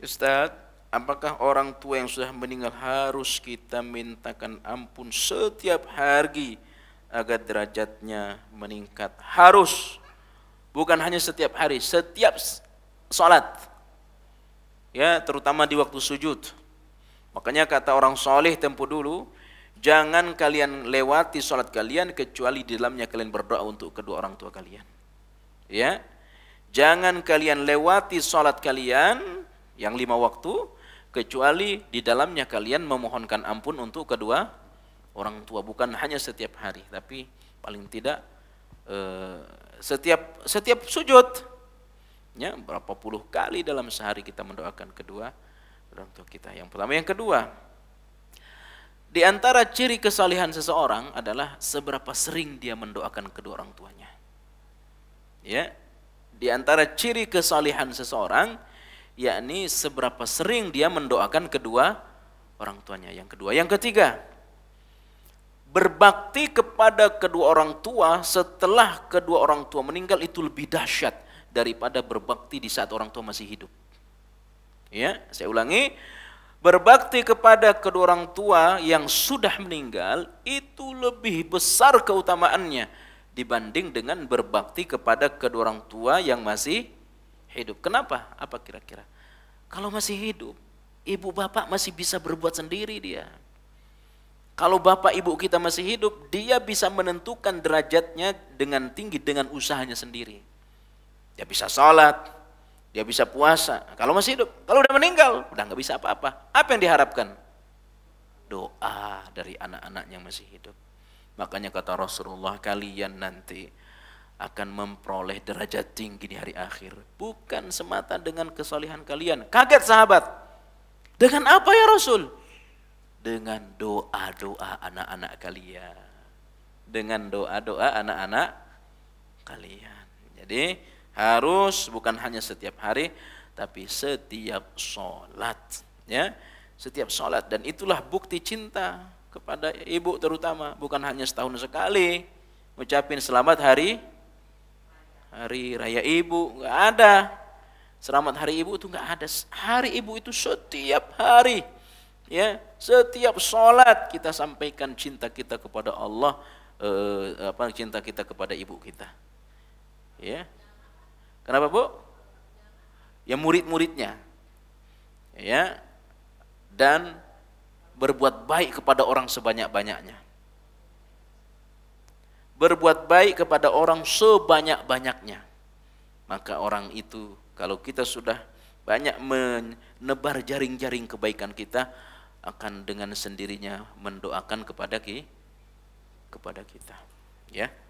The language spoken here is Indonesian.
Ustaz, apakah orang tua yang sudah meninggal harus kita mintakan ampun setiap hari agar derajatnya meningkat? Harus. Bukan hanya setiap hari, setiap sholat. Ya, terutama di waktu sujud. Makanya kata orang soleh tempo dulu, jangan kalian lewati sholat kalian kecuali di dalamnya kalian berdoa untuk kedua orang tua kalian. Ya, jangan kalian lewati sholat kalian yang lima waktu kecuali di dalamnya kalian memohonkan ampun untuk kedua orang tua bukan hanya setiap hari tapi paling tidak eh, setiap setiap sujud ya berapa puluh kali dalam sehari kita mendoakan kedua orang tua kita yang pertama yang kedua di antara ciri kesalihan seseorang adalah seberapa sering dia mendoakan kedua orang tuanya ya di antara ciri kesalihan seseorang yakni seberapa sering dia mendoakan kedua orang tuanya. Yang kedua, yang ketiga, berbakti kepada kedua orang tua setelah kedua orang tua meninggal itu lebih dahsyat daripada berbakti di saat orang tua masih hidup. Ya, saya ulangi, berbakti kepada kedua orang tua yang sudah meninggal itu lebih besar keutamaannya dibanding dengan berbakti kepada kedua orang tua yang masih hidup. Kenapa? Apa kira-kira? Kalau masih hidup, ibu bapak masih bisa berbuat sendiri dia. Kalau bapak ibu kita masih hidup, dia bisa menentukan derajatnya dengan tinggi dengan usahanya sendiri. Dia bisa sholat, dia bisa puasa. Kalau masih hidup, kalau udah meninggal, udah nggak bisa apa-apa. Apa yang diharapkan? Doa dari anak-anak yang masih hidup. Makanya kata Rasulullah, kalian nanti akan memperoleh derajat tinggi di hari akhir. Bukan semata dengan kesolehan kalian. Kaget sahabat. Dengan apa ya Rasul? Dengan doa-doa anak-anak kalian. Dengan doa-doa anak-anak kalian. Jadi harus bukan hanya setiap hari, tapi setiap sholat. Ya, setiap sholat. Dan itulah bukti cinta kepada ibu terutama. Bukan hanya setahun sekali. Ucapin selamat hari hari raya ibu nggak ada selamat hari ibu itu nggak ada hari ibu itu setiap hari ya setiap sholat kita sampaikan cinta kita kepada Allah eh, apa cinta kita kepada ibu kita ya kenapa bu ya murid-muridnya ya dan berbuat baik kepada orang sebanyak-banyaknya berbuat baik kepada orang sebanyak-banyaknya. Maka orang itu kalau kita sudah banyak menebar jaring-jaring kebaikan kita akan dengan sendirinya mendoakan kepada kita. Ya.